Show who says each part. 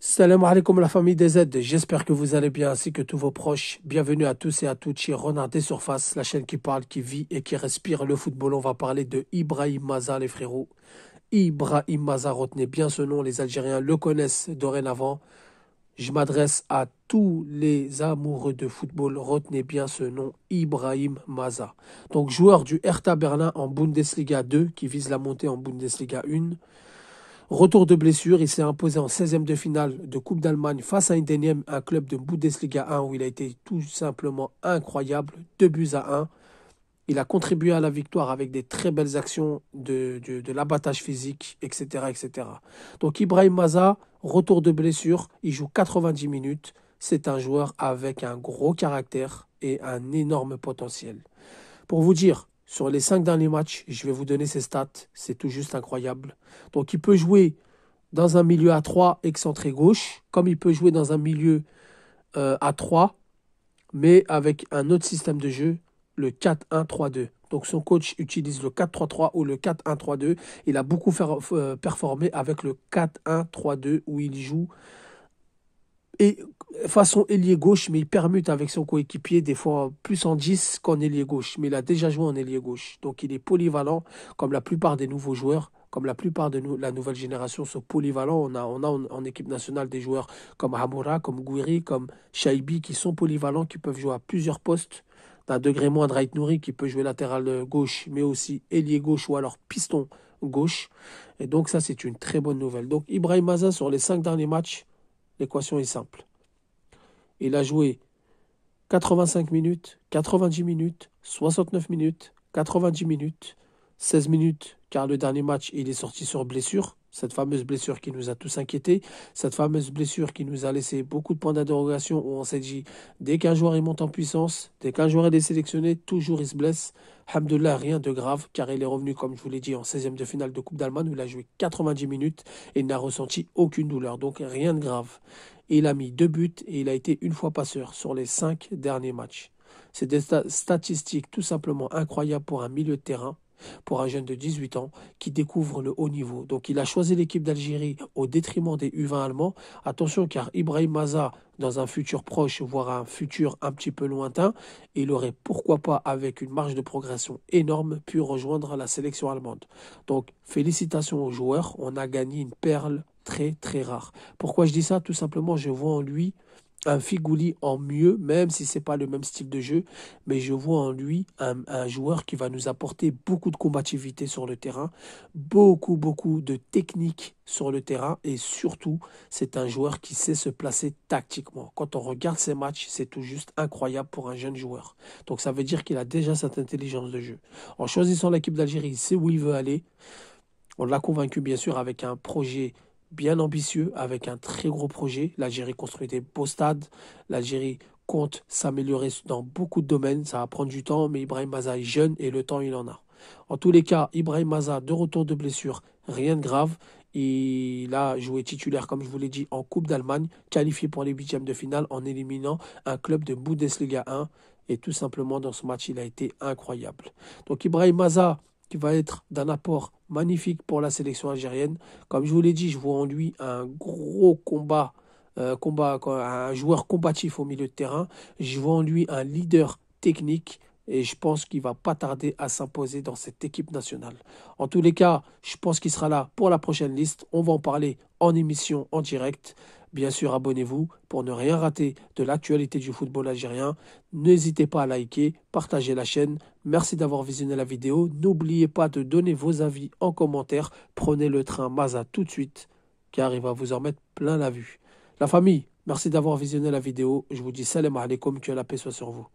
Speaker 1: Salam alaikum la famille des aides, j'espère que vous allez bien ainsi que tous vos proches. Bienvenue à tous et à toutes chez Renard des Surfaces, la chaîne qui parle, qui vit et qui respire le football. On va parler de Ibrahim Maza les frérots. Ibrahim Maza, retenez bien ce nom, les Algériens le connaissent dorénavant. Je m'adresse à tous les amoureux de football, retenez bien ce nom, Ibrahim Maza. Donc joueur du Hertha Berlin en Bundesliga 2 qui vise la montée en Bundesliga 1. Retour de blessure, il s'est imposé en 16e de finale de Coupe d'Allemagne face à Indenium, un club de Bundesliga 1 où il a été tout simplement incroyable, Deux buts à 1. Il a contribué à la victoire avec des très belles actions de, de l'abattage physique, etc., etc. Donc Ibrahim Maza, retour de blessure, il joue 90 minutes. C'est un joueur avec un gros caractère et un énorme potentiel. Pour vous dire, sur les cinq derniers matchs, je vais vous donner ses stats. C'est tout juste incroyable. Donc il peut jouer dans un milieu à 3 excentré gauche, comme il peut jouer dans un milieu euh, à 3, mais avec un autre système de jeu, le 4-1-3-2. Donc son coach utilise le 4-3-3 ou le 4-1-3-2. Il a beaucoup euh, performé avec le 4-1-3-2 où il joue et façon ailier gauche, mais il permute avec son coéquipier, des fois plus en 10 qu'en ailier gauche. Mais il a déjà joué en ailier gauche. Donc il est polyvalent, comme la plupart des nouveaux joueurs comme la plupart de la nouvelle génération sont polyvalents. On a, on a en, équipe nationale des joueurs comme Hamoura, comme Gouiri, comme Shaibi qui sont polyvalents, qui peuvent jouer à plusieurs postes. D'un degré moins, Raït Nouri qui peut jouer latéral euh, gauche, mais aussi ailier gauche ou alors piston gauche. Et donc, ça, c'est une très bonne nouvelle. Donc, Ibrahim Mazin, sur les cinq derniers matchs, L'équation est simple. Il a joué 85 minutes, 90 minutes, 69 minutes, 90 minutes, 16 minutes, car le dernier match, il est sorti sur blessure. Cette fameuse blessure qui nous a tous inquiétés, cette fameuse blessure qui nous a laissé beaucoup de points d'interrogation où on s'est dit dès qu'un joueur il monte en puissance, dès qu'un joueur est désélectionné, toujours il se blesse. Hamdullah, rien de grave, car il est revenu, comme je vous l'ai dit, en 16e de finale de Coupe d'Allemagne où il a joué 90 minutes et n'a ressenti aucune douleur, donc rien de grave. Il a mis deux buts et il a été une fois passeur sur les cinq derniers matchs. C'est des statistiques tout simplement incroyables pour un milieu de terrain pour un jeune de 18 ans qui découvre le haut niveau. Donc il a choisi l'équipe d'Algérie au détriment des U20 allemands. Attention car Ibrahim Maza, dans un futur proche, voire un futur un petit peu lointain, il aurait pourquoi pas avec une marge de progression énorme pu rejoindre la sélection allemande. Donc félicitations aux joueurs, on a gagné une perle très très rare. Pourquoi je dis ça Tout simplement je vois en lui un Figouli en mieux, même si ce n'est pas le même style de jeu, mais je vois en lui un, joueur qui va nous apporter beaucoup de combativité sur le terrain, beaucoup, beaucoup de technique sur le terrain, et surtout, c'est un joueur qui sait se placer tactiquement. Quand on regarde ses matchs, c'est tout juste incroyable pour un jeune joueur. Donc ça veut dire qu'il a déjà cette intelligence de jeu. En choisissant l'équipe d'Algérie, il sait où il veut aller. On l'a convaincu, bien sûr, avec un projet bien ambitieux avec un très gros projet. L'Algérie construit des beaux stades. L'Algérie compte s'améliorer dans beaucoup de domaines. Ça va prendre du temps, mais Ibrahim Maza est jeune et le temps, il en a. En tous les cas, Ibrahim Maza, de retour de blessure, rien de grave. Il a joué titulaire, comme je vous l'ai dit, en Coupe d'Allemagne, qualifié pour les huitièmes de finale en éliminant un club de Bundesliga 1. Et tout simplement, dans ce match, il a été incroyable. Donc Ibrahim Maza, qui va être d'un apport magnifique pour la sélection algérienne. Comme je vous l'ai dit, je vois en lui un gros combat, euh, combat un joueur combatif au milieu de terrain. Je vois en lui un leader technique et je pense qu'il va pas tarder à s'imposer dans cette équipe nationale. En tous les cas, je pense qu'il sera là pour la prochaine liste. On va en parler en émission en direct. Bien sûr, abonnez-vous pour ne rien rater de l'actualité du football algérien. N'hésitez pas à liker, partager la chaîne. Merci d'avoir visionné la vidéo. N'oubliez pas de donner vos avis en commentaire. Prenez le train Maza tout de suite, car il va vous en mettre plein la vue. La famille, merci d'avoir visionné la vidéo. Je vous dis salam alaikum, que la paix soit sur vous.